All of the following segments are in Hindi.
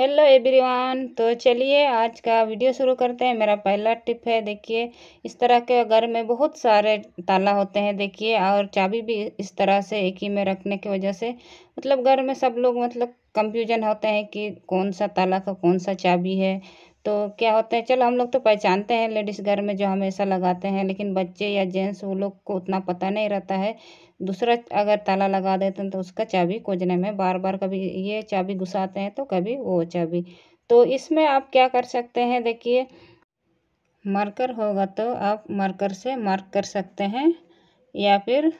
हेलो एवरीवन तो चलिए आज का वीडियो शुरू करते हैं मेरा पहला टिप है देखिए इस तरह के घर में बहुत सारे ताला होते हैं देखिए और चाबी भी इस तरह से एक ही में रखने की वजह से मतलब घर में सब लोग मतलब कंफ्यूजन होते हैं कि कौन सा ताला का कौन सा चाबी है तो क्या होता है चलो हम लोग तो पहचानते हैं लेडीज़ घर में जो हमेशा लगाते हैं लेकिन बच्चे या जेंट्स वो लोग को उतना पता नहीं रहता है दूसरा अगर ताला लगा देते हैं तो उसका चाबी खोजने में बार बार कभी ये चाबी घुसाते हैं तो कभी वो चाबी तो इसमें आप क्या कर सकते हैं देखिए मार्कर होगा तो आप मार्कर से मार्क कर सकते हैं या फिर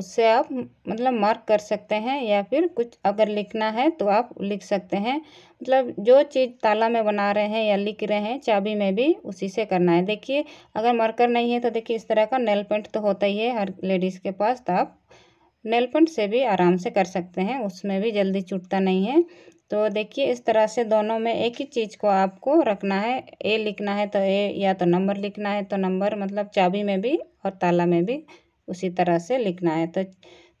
उससे आप मतलब मार्क कर सकते हैं या फिर कुछ अगर लिखना है तो आप लिख सकते हैं मतलब जो चीज़ ताला में बना रहे हैं या लिख रहे हैं चाबी में भी उसी से करना है देखिए अगर मार्कर नहीं है तो देखिए इस तरह का नेल पेंट तो होता ही है हर लेडीज़ के पास तो आप नेल पेंट से भी आराम से कर सकते हैं उसमें भी जल्दी छूटता नहीं है तो देखिए इस तरह से दोनों में एक ही चीज़ को आपको रखना है ए लिखना है तो ए या तो नंबर लिखना है तो नंबर मतलब चाबी में भी और ताला में भी उसी तरह से लिखना है तो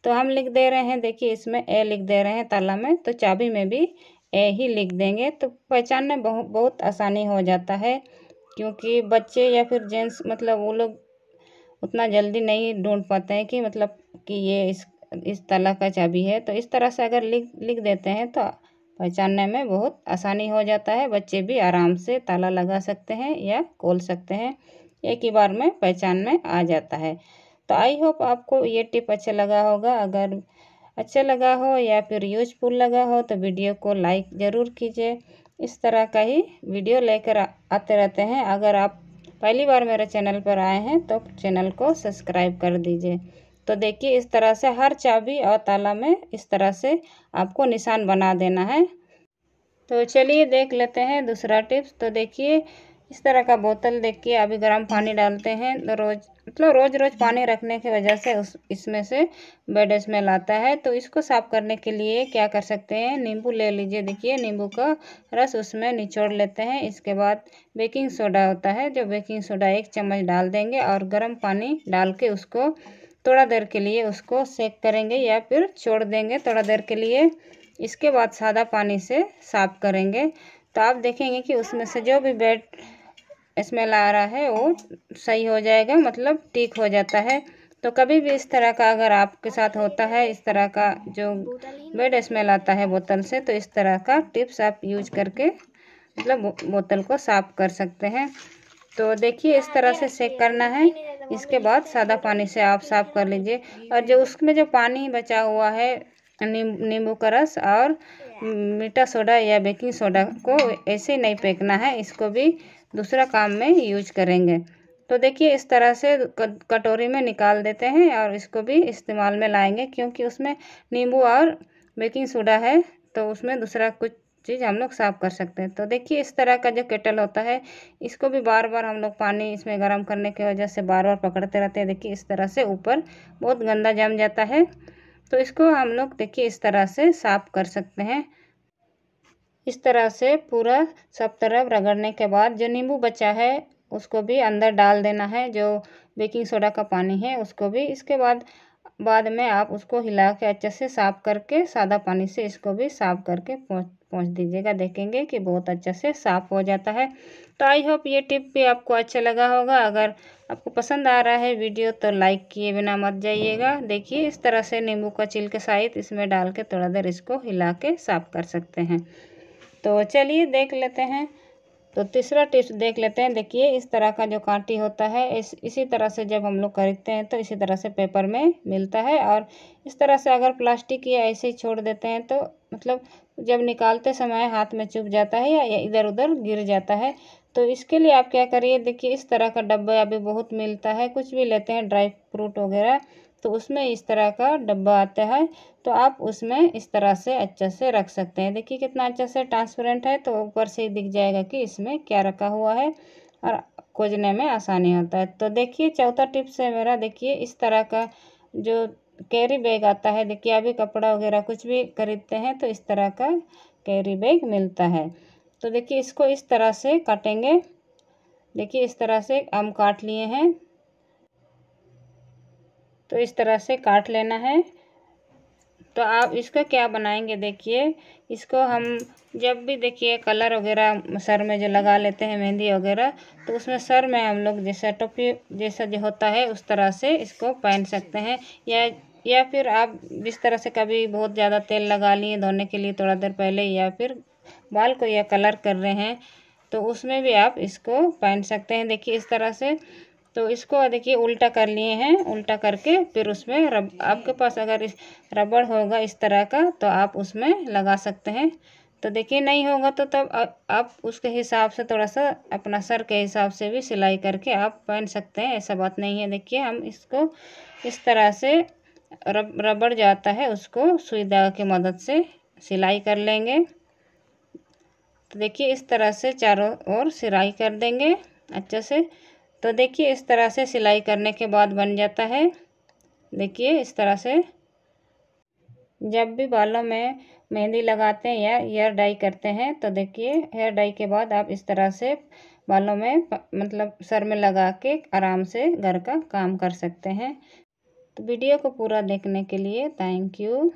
तो हम लिख दे रहे हैं देखिए इसमें ए लिख दे रहे हैं ताला में तो चाबी में भी ए ही लिख देंगे तो पहचानने बहुत बहुत आसानी हो जाता है क्योंकि बच्चे या फिर जेंट्स मतलब वो लोग उतना जल्दी नहीं ढूंढ पाते हैं कि मतलब कि ये इस इस ताला का चाबी है तो इस तरह से अगर लिख लिख देते हैं तो पहचानने में बहुत आसानी हो जाता है बच्चे भी आराम से ताला लगा सकते हैं या खोल सकते हैं एक ही बार में पहचान में आ जाता है तो आई होप आपको ये टिप अच्छा लगा होगा अगर अच्छा लगा हो या फिर यूजफुल लगा हो तो वीडियो को लाइक ज़रूर कीजिए इस तरह का ही वीडियो लेकर आते रहते हैं अगर आप पहली बार मेरे चैनल पर आए हैं तो चैनल को सब्सक्राइब कर दीजिए तो देखिए इस तरह से हर चाबी और ताला में इस तरह से आपको निशान बना देना है तो चलिए देख लेते हैं दूसरा टिप्स तो देखिए इस तरह का बोतल देख के अभी गर्म पानी डालते हैं तो रोज़ मतलब रोज़ रोज़ पानी रखने की वजह से उस इसमें से बेड स्मेल आता है तो इसको साफ़ करने के लिए क्या कर सकते हैं नींबू ले लीजिए देखिए नींबू का रस उसमें निचोड़ लेते हैं इसके बाद बेकिंग सोडा होता है जो बेकिंग सोडा एक चम्मच डाल देंगे और गर्म पानी डाल के उसको थोड़ा देर के लिए उसको सेक करेंगे या फिर छोड़ देंगे थोड़ा देर के लिए इसके बाद सादा पानी से साफ़ करेंगे तो आप देखेंगे कि उसमें से जो भी बेड स्मेल आ रहा है वो सही हो जाएगा मतलब ठीक हो जाता है तो कभी भी इस तरह का अगर आपके साथ होता है इस तरह का जो बेड स्मेल आता है बोतल से तो इस तरह का टिप्स आप यूज करके मतलब बोतल को साफ कर सकते हैं तो देखिए इस तरह से सेक करना है इसके बाद सादा पानी से आप साफ कर लीजिए और जो उसमें जो पानी बचा हुआ है नींबू का रस और मीठा सोडा या बेकिंग सोडा को ऐसे नहीं फेंकना है इसको भी दूसरा काम में यूज करेंगे तो देखिए इस तरह से कटोरी में निकाल देते हैं और इसको भी इस्तेमाल में लाएंगे क्योंकि उसमें नींबू और बेकिंग सोडा है तो उसमें दूसरा कुछ चीज़ हम लोग साफ़ कर सकते हैं तो देखिए इस तरह का जो केटल होता है इसको भी बार बार हम लोग पानी इसमें गर्म करने की वजह से बार बार पकड़ते रहते हैं देखिए इस तरह से ऊपर बहुत गंदा जम जाता है तो इसको हम लोग देखिए इस तरह से साफ़ कर सकते हैं इस तरह से पूरा सब तरफ रगड़ने के बाद जो नींबू बचा है उसको भी अंदर डाल देना है जो बेकिंग सोडा का पानी है उसको भी इसके बाद बाद में आप उसको हिला के अच्छे से साफ़ करके सादा पानी से इसको भी साफ़ करके पहुँच दीजिएगा देखेंगे कि बहुत अच्छे से साफ़ हो जाता है तो आई होप ये टिप भी आपको अच्छा लगा होगा अगर आपको पसंद आ रहा है वीडियो तो लाइक किए बिना मत जाइएगा देखिए इस तरह से नींबू का छिलके साइड इसमें डाल के थोड़ा देर इसको हिला के साफ़ कर सकते हैं तो चलिए देख लेते हैं तो तीसरा टिप्स देख लेते हैं देखिए इस तरह का जो कांटी होता है इस इसी तरह से जब हम लोग खरीदते हैं तो इसी तरह से पेपर में मिलता है और इस तरह से अगर प्लास्टिक या ऐसे ही छोड़ देते हैं तो मतलब जब निकालते समय हाथ में चुभ जाता है या इधर उधर गिर जाता है तो इसके लिए आप क्या करिए देखिए इस तरह का डब्बा अभी बहुत मिलता है कुछ भी लेते हैं ड्राई फ्रूट वगैरह तो उसमें इस तरह का डब्बा आता है तो आप उसमें इस तरह से अच्छे से रख सकते हैं देखिए कितना अच्छे से ट्रांसपेरेंट है तो ऊपर से ही दिख जाएगा कि इसमें क्या रखा हुआ है और खोजने में आसानी होता है तो देखिए चौथा टिप्स है मेरा देखिए इस तरह का जो कैरी बैग आता है देखिए अभी कपड़ा वगैरह कुछ भी खरीदते हैं तो इस तरह का कैरी बैग मिलता है तो देखिए इसको इस तरह से काटेंगे देखिए इस तरह से हम काट लिए हैं तो इस तरह से काट लेना है तो आप इसका क्या बनाएंगे देखिए इसको हम जब भी देखिए कलर वगैरह सर में जो लगा लेते हैं मेहंदी वगैरह तो उसमें सर में हम लोग जैसा टोपी जैसा जो होता है उस तरह से इसको पहन सकते हैं या या फिर आप जिस तरह से कभी बहुत ज़्यादा तेल लगा लिए धोने के लिए थोड़ा देर पहले या फिर बाल को या कलर कर रहे हैं तो उसमें भी आप इसको पहन सकते हैं देखिए इस तरह से तो इसको देखिए उल्टा कर लिए हैं उल्टा करके फिर उसमें रब आपके पास अगर रबड़ होगा इस तरह का तो आप उसमें लगा सकते हैं तो देखिए नहीं होगा तो तब आप उसके हिसाब से थोड़ा सा अपना सर के हिसाब से भी सिलाई करके आप पहन सकते हैं ऐसा बात नहीं है देखिए हम इसको इस तरह से रब रबड़ जाता है उसको सुई धागा की मदद से सिलाई कर लेंगे तो देखिए इस तरह से चारों ओर सिलाई कर देंगे अच्छे से तो देखिए इस तरह से सिलाई करने के बाद बन जाता है देखिए इस तरह से जब भी बालों में मेहंदी लगाते हैं या हेयर डाई करते हैं तो देखिए हेयर डाई के बाद आप इस तरह से बालों में मतलब सर में लगा के आराम से घर का काम कर सकते हैं तो वीडियो को पूरा देखने के लिए थैंक यू